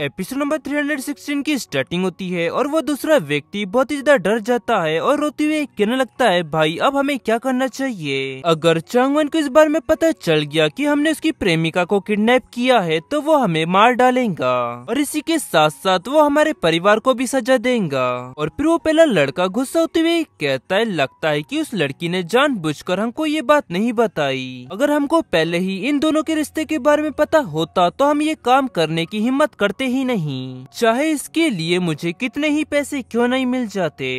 episode number 316 की starting होती है और वो दूसरा व्यक्ति बहुत ही ज्यादा डर जाता है और रोते हुए कहने लगता है भाई अब हमें क्या करना चाहिए अगर चांगवन को इस बार में पता चल गया कि हमने उसकी प्रेमिका को किडनैप किया है तो वो हमें मार डालेगा और इसी के साथ साथ वो हमारे परिवार को भी सजा देगा और फिर वो पहला लड़का गुस्सा होते हुए कहता है लगता है की उस लड़की ने जान हमको ये बात नहीं बताई अगर हमको पहले ही इन दोनों के रिश्ते के बारे में पता होता तो हम ये काम करने की हिम्मत करते करते ही नहीं चाहे इसके लिए मुझे कितने ही पैसे क्यों नहीं मिल जाते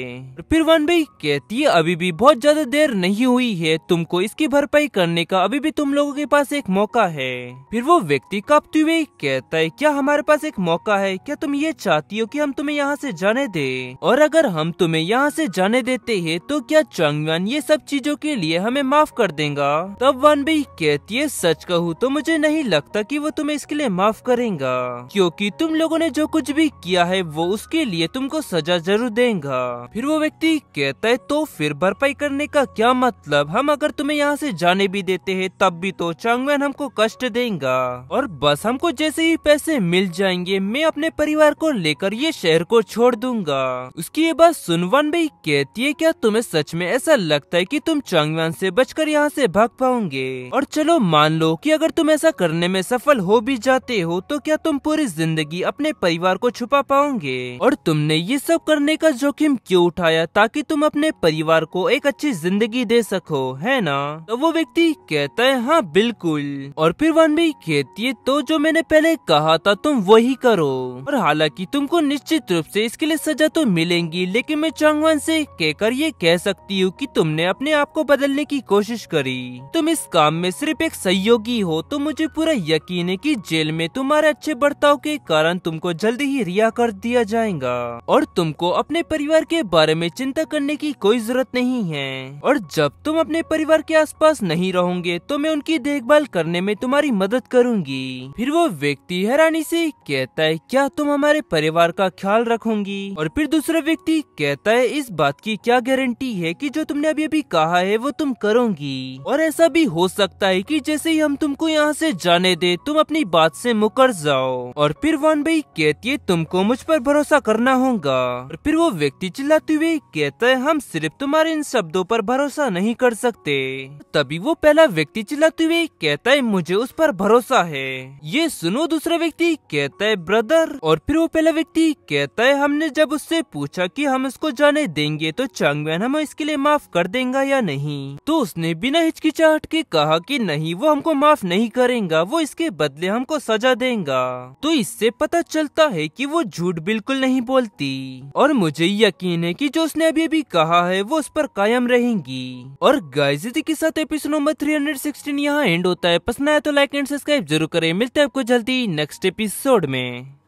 फिर वन भाई कहती है अभी भी बहुत ज्यादा देर नहीं हुई है तुमको इसकी भरपाई करने का अभी भी तुम लोगों के पास एक मौका है फिर वो व्यक्ति कपते हुए कहता है क्या हमारे पास एक मौका है क्या तुम ये चाहती हो की हम तुम्हें यहाँ ऐसी जाने दे और अगर हम तुम्हें यहाँ ऐसी जाने देते है तो क्या चांगवान ये सब चीजों के लिए हमें माफ कर देगा तब वन भाई कहती है सच कहूँ तो मुझे नहीं लगता की वो तुम्हें इसके लिए माफ करेगा क्योंकि तुम लोगों ने जो कुछ भी किया है वो उसके लिए तुमको सजा जरूर देगा फिर वो व्यक्ति कहता है तो फिर भरपाई करने का क्या मतलब हम अगर तुम्हें यहाँ से जाने भी देते हैं तब भी तो चांगमैन हमको कष्ट देगा और बस हमको जैसे ही पैसे मिल जाएंगे मैं अपने परिवार को लेकर ये शहर को छोड़ दूंगा उसकी ये बात सुनवान भाई कहती है क्या तुम्हे सच में ऐसा लगता है की तुम चांगवान से बचकर यहाँ से भाग पाओगे और चलो मान लो कि अगर तुम ऐसा करने में सफल हो भी जाते हो तो क्या तुम पूरी जिंदगी जिंदगी अपने परिवार को छुपा पाओगे और तुमने ये सब करने का जोखिम क्यों उठाया ताकि तुम अपने परिवार को एक अच्छी जिंदगी दे सको है ना तो वो व्यक्ति कहता है हाँ बिल्कुल और फिर भी कहती है तो जो मैंने पहले कहा था तुम वही करो और हालांकि तुमको निश्चित रूप से इसके लिए सजा तो मिलेंगी लेकिन मैं चांगवान से कहकर ये कह सकती हूँ कि तुमने अपने आप को बदलने की कोशिश करी तुम इस काम में सिर्फ एक सहयोगी हो तो मुझे पूरा यकीन है कि जेल में तुम्हारे अच्छे बर्ताव के कारण तुमको जल्दी ही रिहा कर दिया जाएगा और तुमको अपने परिवार के बारे में चिंता करने की कोई जरूरत नहीं है और जब तुम अपने परिवार के आसपास नहीं रहोगे तो मैं उनकी देखभाल करने में तुम्हारी मदद करूंगी फिर वो व्यक्ति हैरानी से कहता है क्या तुम हमारे परिवार का ख्याल रखोगी और फिर दूसरा व्यक्ति कहता है इस बात की क्या गारंटी है की जो तुमने अभी अभी कहा है वो तुम करोगी और ऐसा भी हो सकता है की जैसे ही हम तुमको यहाँ ऐसी जाने दे तुम अपनी बात ऐसी मुकर जाओ और फिर भगवान भाई कहती है तुमको मुझ पर भरोसा करना होगा और फिर वो व्यक्ति चिल्लाते हुए कहता है हम सिर्फ तुम्हारे इन शब्दों पर भरोसा नहीं कर सकते तभी वो पहला व्यक्ति चिल्लाते हुए कहता है मुझे उस पर भरोसा है ये सुनो दूसरा व्यक्ति कहता है ब्रदर और फिर वो पहला व्यक्ति कहता है हमने जब उससे पूछा की हम इसको जाने देंगे तो चांगमैन हमें इसके लिए माफ कर देगा या नहीं तो उसने बिना हिचकिचाहट के कहा की नहीं वो हमको माफ नहीं करेगा वो इसके बदले हमको सजा देगा तो इससे पता चलता है कि वो झूठ बिल्कुल नहीं बोलती और मुझे यकीन है कि जो उसने अभी अभी कहा है वो उस पर कायम रहेंगी और गायजी के साथ episode number three hundred sixteen यहाँ एंड होता है पसंद आया तो लाइक एंड सब्सक्राइब जरूर करें मिलते हैं आपको जल्दी नेक्स्ट एपिसोड में